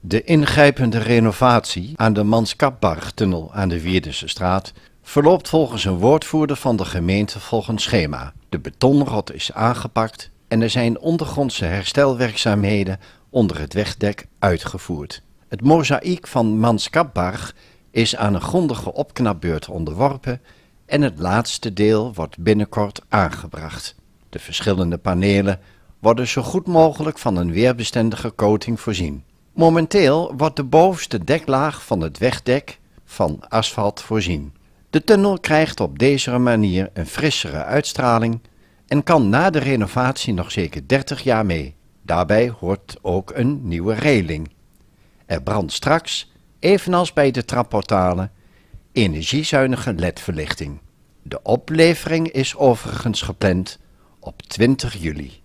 De ingrijpende renovatie aan de Manskapbarg tunnel aan de Wierdense straat verloopt volgens een woordvoerder van de gemeente volgens schema. De betonrot is aangepakt en er zijn ondergrondse herstelwerkzaamheden onder het wegdek uitgevoerd. Het mozaïek van Manskapbarg is aan een grondige opknapbeurt onderworpen en het laatste deel wordt binnenkort aangebracht. De verschillende panelen worden zo goed mogelijk van een weerbestendige coating voorzien. Momenteel wordt de bovenste deklaag van het wegdek van asfalt voorzien. De tunnel krijgt op deze manier een frissere uitstraling en kan na de renovatie nog zeker 30 jaar mee. Daarbij hoort ook een nieuwe reling. Er brandt straks, evenals bij de trapportalen, energiezuinige ledverlichting. De oplevering is overigens gepland op 20 juli.